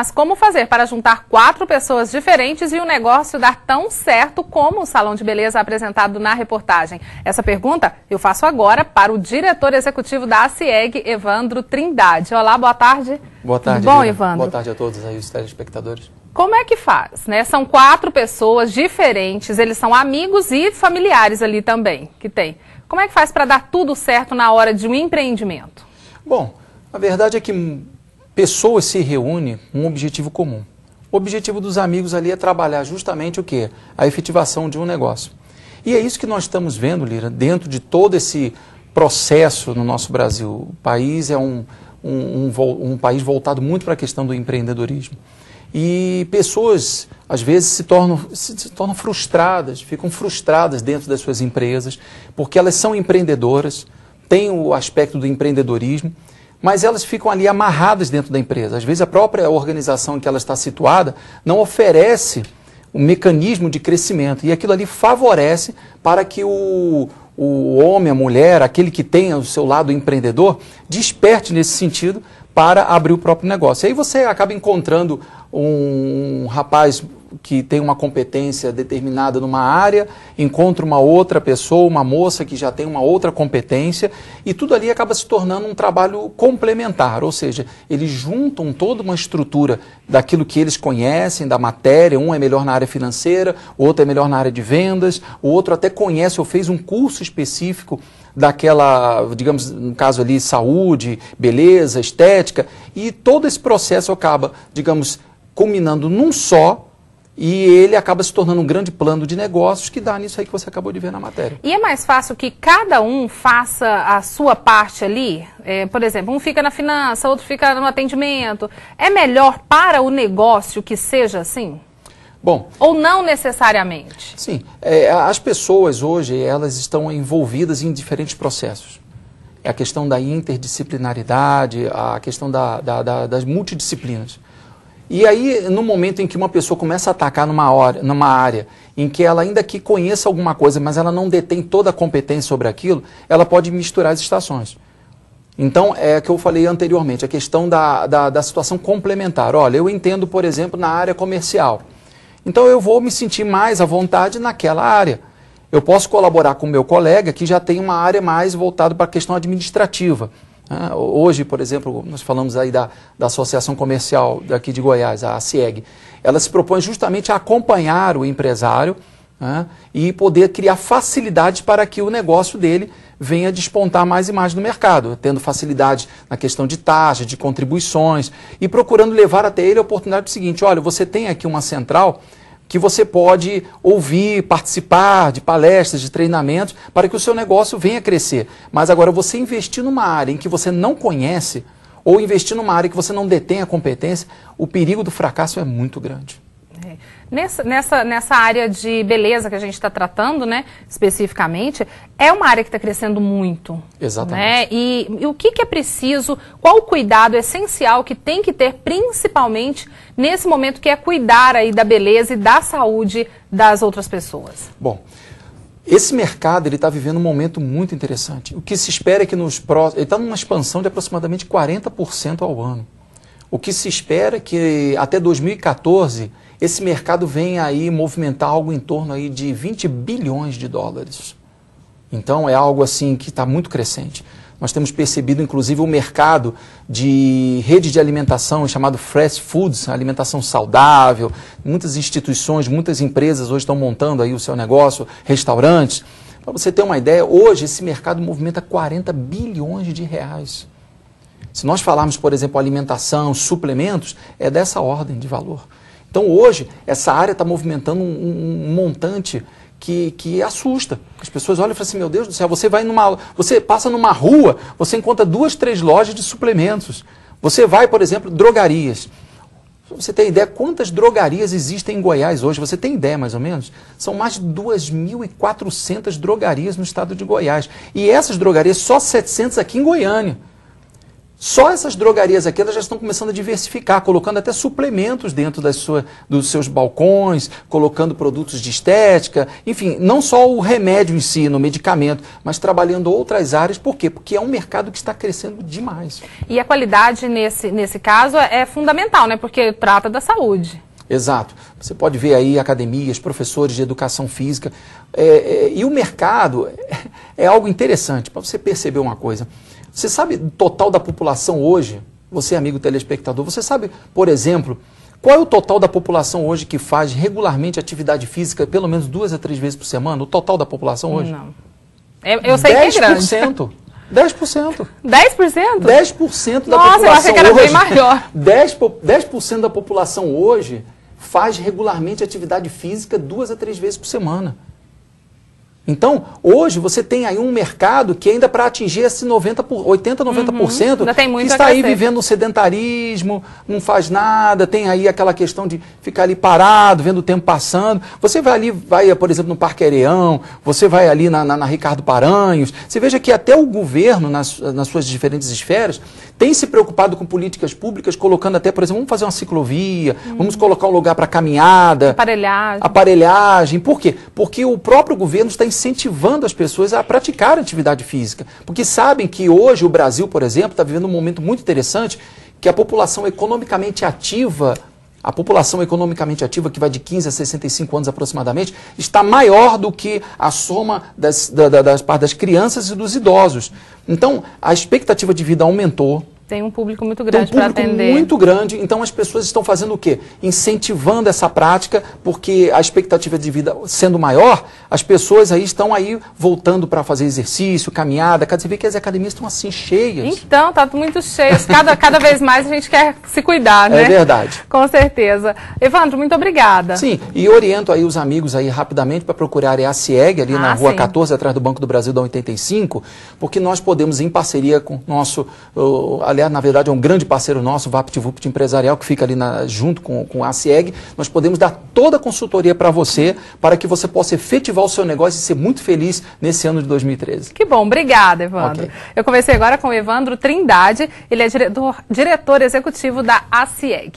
Mas como fazer para juntar quatro pessoas diferentes e um negócio dar tão certo como o salão de beleza é apresentado na reportagem? Essa pergunta eu faço agora para o diretor executivo da ACIEG, Evandro Trindade. Olá, boa tarde. Boa tarde. Tudo bom, Lina? Evandro? Boa tarde a todos aí, os telespectadores. Como é que faz? Né? São quatro pessoas diferentes, eles são amigos e familiares ali também que tem. Como é que faz para dar tudo certo na hora de um empreendimento? Bom, a verdade é que pessoas se reúnem com um objetivo comum. O objetivo dos amigos ali é trabalhar justamente o que? A efetivação de um negócio. E é isso que nós estamos vendo, Lira, dentro de todo esse processo no nosso Brasil. O país é um, um, um, um país voltado muito para a questão do empreendedorismo. E pessoas, às vezes, se tornam, se, se tornam frustradas, ficam frustradas dentro das suas empresas, porque elas são empreendedoras, têm o aspecto do empreendedorismo, mas elas ficam ali amarradas dentro da empresa. Às vezes a própria organização em que ela está situada não oferece o um mecanismo de crescimento e aquilo ali favorece para que o, o homem, a mulher, aquele que tenha o seu lado empreendedor, desperte nesse sentido para abrir o próprio negócio. E aí você acaba encontrando um rapaz que tem uma competência determinada numa área, encontra uma outra pessoa, uma moça que já tem uma outra competência, e tudo ali acaba se tornando um trabalho complementar, ou seja, eles juntam toda uma estrutura daquilo que eles conhecem, da matéria, um é melhor na área financeira, outro é melhor na área de vendas, o outro até conhece ou fez um curso específico daquela, digamos, no caso ali, saúde, beleza, estética, e todo esse processo acaba, digamos, combinando num só e ele acaba se tornando um grande plano de negócios que dá nisso aí que você acabou de ver na matéria. E é mais fácil que cada um faça a sua parte ali? É, por exemplo, um fica na finança, outro fica no atendimento. É melhor para o negócio que seja assim? Bom, ou não necessariamente? Sim, é, as pessoas hoje elas estão envolvidas em diferentes processos. É a questão da interdisciplinaridade, a questão da, da, da, das multidisciplinas. E aí, no momento em que uma pessoa começa a atacar numa, hora, numa área em que ela, ainda que conheça alguma coisa, mas ela não detém toda a competência sobre aquilo, ela pode misturar as estações. Então, é o que eu falei anteriormente, a questão da, da, da situação complementar. Olha, eu entendo, por exemplo, na área comercial. Então, eu vou me sentir mais à vontade naquela área. Eu posso colaborar com o meu colega que já tem uma área mais voltada para a questão administrativa. Ah, hoje, por exemplo, nós falamos aí da, da Associação Comercial daqui de Goiás, a CIEG. Ela se propõe justamente a acompanhar o empresário né, e poder criar facilidades para que o negócio dele venha despontar mais e mais no mercado, tendo facilidade na questão de taxa, de contribuições e procurando levar até ele a oportunidade do seguinte: olha, você tem aqui uma central que você pode ouvir, participar de palestras, de treinamentos, para que o seu negócio venha crescer. Mas agora, você investir numa área em que você não conhece, ou investir numa área que você não detém a competência, o perigo do fracasso é muito grande. É. Nessa, nessa, nessa área de beleza que a gente está tratando, né, especificamente, é uma área que está crescendo muito. Exatamente. Né? E, e, o que, que é preciso, qual o cuidado essencial que tem que ter, principalmente nesse momento que é cuidar aí da beleza e da saúde das outras pessoas? Bom, esse mercado ele está vivendo um momento muito interessante. O que se espera é que nos próximos. Ele está numa expansão de aproximadamente 40% ao ano. O que se espera é que até 2014 esse mercado vem aí movimentar algo em torno aí de 20 bilhões de dólares. Então é algo assim que está muito crescente. Nós temos percebido, inclusive, o mercado de rede de alimentação chamado fast foods, né, alimentação saudável. Muitas instituições, muitas empresas hoje estão montando aí o seu negócio, restaurantes. Para você ter uma ideia, hoje esse mercado movimenta 40 bilhões de reais. Se nós falarmos, por exemplo, alimentação, suplementos, é dessa ordem de valor. Então hoje, essa área está movimentando um, um montante que, que, assusta. As pessoas olham e falam assim, meu Deus do céu, você vai numa. Você passa numa rua, você encontra duas, três lojas de suplementos. Você vai, por exemplo, drogarias. Você tem ideia quantas drogarias existem em Goiás hoje? Você tem ideia, mais ou menos? São mais de 2.400 drogarias no estado de Goiás. E essas drogarias, só 700 aqui em Goiânia. Só essas drogarias aqui elas já estão começando a diversificar, colocando até suplementos dentro das sua, dos seus balcões, colocando produtos de estética, enfim, não só o remédio em si, no medicamento, mas trabalhando outras áreas. Por quê? Porque é um mercado que está crescendo demais. E a qualidade nesse, nesse caso é, é fundamental, né? Porque trata da saúde. Exato. Você pode ver aí academias, professores de educação física. É, é, e o mercado é, é algo interessante para você perceber uma coisa. Você sabe o total da população hoje? Você, amigo telespectador, você sabe, por exemplo, qual é o total da população hoje que faz regularmente atividade física pelo menos duas a três vezes por semana? O total da população hoje? Não. Eu, eu sei 10%, que é grande. 10%. 10%. 10%? 10% da Nossa, população hoje. Nossa, eu achei que era hoje, bem maior. 10%, 10 da população hoje faz regularmente atividade física duas a três vezes por semana. Então, hoje você tem aí um mercado que ainda para atingir esse 90 por, 80, 90%, uhum. que está aí vivendo um sedentarismo, não faz nada, tem aí aquela questão de ficar ali parado, vendo o tempo passando. Você vai ali, vai, por exemplo, no Parque Areão, você vai ali na, na, na Ricardo Paranhos. Você veja que até o governo, nas, nas suas diferentes esferas, tem se preocupado com políticas públicas, colocando até, por exemplo, vamos fazer uma ciclovia, uhum. vamos colocar um lugar para caminhada. Aparelhagem. Aparelhagem. Por quê? Porque o próprio governo está incentivando as pessoas a praticar atividade física, porque sabem que hoje o Brasil, por exemplo, está vivendo um momento muito interessante que a população economicamente ativa, a população economicamente ativa, que vai de 15 a 65 anos aproximadamente, está maior do que a soma das, da, das, das crianças e dos idosos. Então, a expectativa de vida aumentou, tem um público muito grande para atender. Um público muito grande, então as pessoas estão fazendo o quê? Incentivando essa prática, porque a expectativa de vida sendo maior, as pessoas aí estão aí voltando para fazer exercício, caminhada, você vê que as academias estão assim cheias. Então, está muito cheias. Cada, cada vez mais a gente quer se cuidar, é né? É verdade. Com certeza. Evandro, muito obrigada. Sim, e oriento aí os amigos aí rapidamente para procurarem a CIEG ali ah, na Rua sim. 14, atrás do Banco do Brasil da 85, porque nós podemos em parceria com nosso, uh, aliás, na verdade, é um grande parceiro nosso, o VaptVupt Empresarial, que fica ali na, junto com, com a CIEG. Nós podemos dar toda a consultoria para você, para que você possa efetivar o seu negócio e ser muito feliz nesse ano de 2013. Que bom, obrigada, Evandro. Okay. Eu conversei agora com o Evandro Trindade, ele é diretor, diretor executivo da ACIEG.